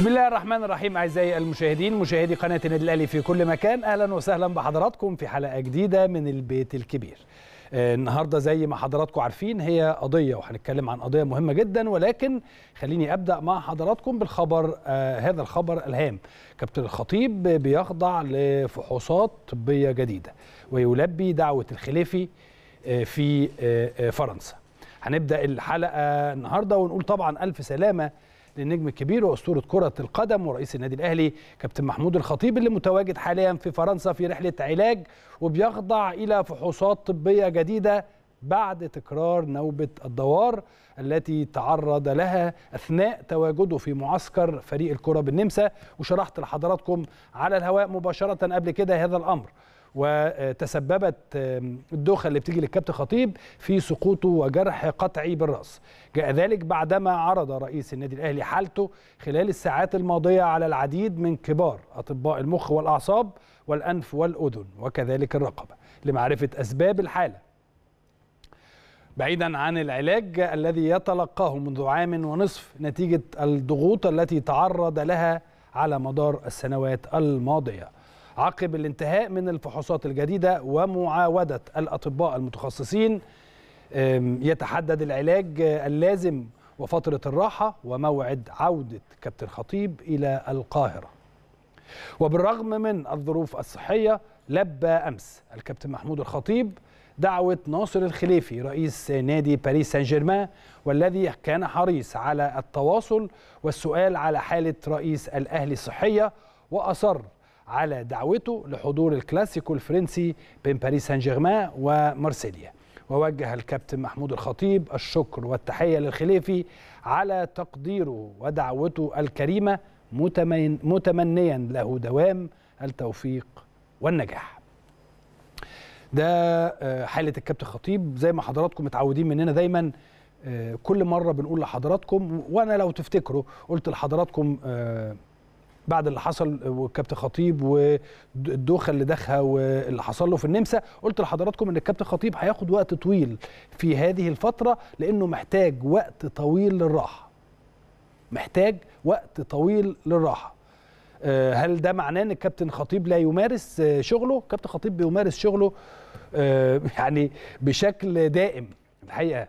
بسم الله الرحمن الرحيم اعزائي المشاهدين مشاهدي قناه النادي الاهلي في كل مكان اهلا وسهلا بحضراتكم في حلقه جديده من البيت الكبير آه، النهارده زي ما حضراتكم عارفين هي قضيه وهنتكلم عن قضيه مهمه جدا ولكن خليني ابدا مع حضراتكم بالخبر آه هذا الخبر الهام كابتن الخطيب بيخضع لفحوصات طبيه جديده ويلبي دعوه الخليفي آه في آه،, آه فرنسا هنبدا الحلقه النهارده ونقول طبعا الف سلامه للنجم الكبير واسطوره كره القدم ورئيس النادي الاهلي كابتن محمود الخطيب اللي متواجد حاليا في فرنسا في رحله علاج وبيخضع الى فحوصات طبيه جديده بعد تكرار نوبه الدوار التي تعرض لها اثناء تواجده في معسكر فريق الكره بالنمسا وشرحت لحضراتكم على الهواء مباشره قبل كده هذا الامر وتسببت الدوخه اللي بتيجي للكابتن خطيب في سقوطه وجرح قطعي بالراس جاء ذلك بعدما عرض رئيس النادي الاهلي حالته خلال الساعات الماضيه على العديد من كبار اطباء المخ والاعصاب والانف والاذن وكذلك الرقبه لمعرفه اسباب الحاله بعيدا عن العلاج الذي يتلقاه منذ عام ونصف نتيجة الضغوط التي تعرض لها على مدار السنوات الماضية عقب الانتهاء من الفحوصات الجديدة ومعاودة الأطباء المتخصصين يتحدد العلاج اللازم وفترة الراحة وموعد عودة كابتن خطيب إلى القاهرة وبالرغم من الظروف الصحية لبى أمس الكابتن محمود الخطيب دعوة ناصر الخليفي رئيس نادي باريس سان جيرمان والذي كان حريص على التواصل والسؤال على حالة رئيس الأهلي الصحية وأصر على دعوته لحضور الكلاسيكو الفرنسي بين باريس سان جيرمان ومارسيليا ووجه الكابتن محمود الخطيب الشكر والتحيه للخليفي على تقديره ودعوته الكريمه متمنيا له دوام التوفيق والنجاح ده آه، حاله الكابتن خطيب زي ما حضراتكم متعودين مننا دايما آه، كل مره بنقول لحضراتكم وانا لو تفتكروا قلت لحضراتكم آه، بعد اللي حصل والكابتن خطيب والدوخه اللي دخها واللي حصل له في النمسا قلت لحضراتكم ان الكابتن خطيب هياخد وقت طويل في هذه الفتره لانه محتاج وقت طويل للراحه محتاج وقت طويل للراحه آه، هل ده معناه ان الكابتن خطيب لا يمارس آه، شغله كابتن خطيب بيمارس شغله آه، يعني بشكل دائم الحقيقه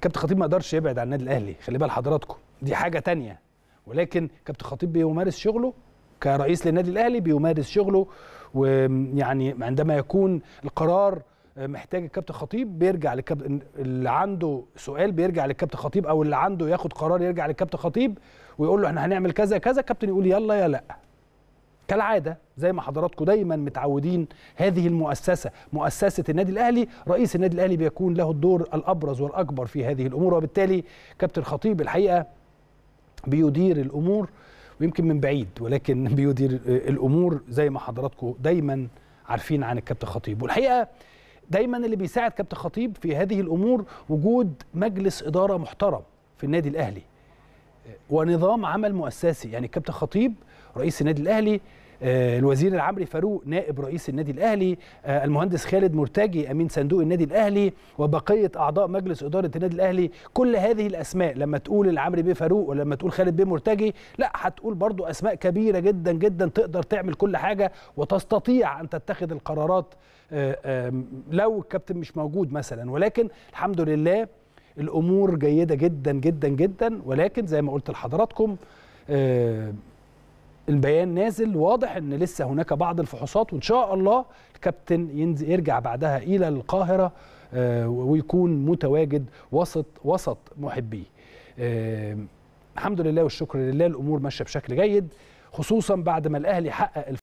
كابتن خطيب ما قدرش يبعد عن النادي الاهلي خلي بال حضراتكم دي حاجه تانية ولكن كابتن خطيب بيمارس شغله كرئيس للنادي الاهلي بيمارس شغله ويعني عندما يكون القرار آه، محتاج الكابتن خطيب بيرجع للكابتن اللي عنده سؤال بيرجع للكابتن خطيب او اللي عنده ياخد قرار يرجع للكابتن خطيب ويقول له احنا هنعمل كذا كذا الكابتن يقول يلا يا لا كالعاده زي ما حضراتكم دايما متعودين هذه المؤسسه مؤسسه النادي الاهلي رئيس النادي الاهلي بيكون له الدور الابرز والاكبر في هذه الامور وبالتالي كابتن خطيب الحقيقه بيدير الامور ويمكن من بعيد ولكن بيدير الامور زي ما حضراتكم دايما عارفين عن الكابتن خطيب والحقيقه دايما اللي بيساعد كابتن خطيب في هذه الامور وجود مجلس اداره محترم في النادي الاهلي ونظام عمل مؤسسي يعني الكابتن خطيب رئيس النادي الاهلي آه، الوزير العمري فاروق نائب رئيس النادي الاهلي آه، المهندس خالد مرتجي امين صندوق النادي الاهلي وبقيه اعضاء مجلس اداره النادي الاهلي كل هذه الاسماء لما تقول العمري بيه فاروق ولما تقول خالد بيه مرتجي لا هتقول برضو اسماء كبيره جدا جدا تقدر تعمل كل حاجه وتستطيع ان تتخذ القرارات آه، لو الكابتن مش موجود مثلا ولكن الحمد لله الامور جيده جدا جدا جدا ولكن زي ما قلت لحضراتكم البيان نازل واضح ان لسه هناك بعض الفحوصات وان شاء الله الكابتن ينزل يرجع بعدها الى القاهره آه، ويكون متواجد وسط وسط محبيه آه، الحمد لله والشكر لله الامور ماشيه بشكل جيد خصوصا بعد ما الاهلي حقق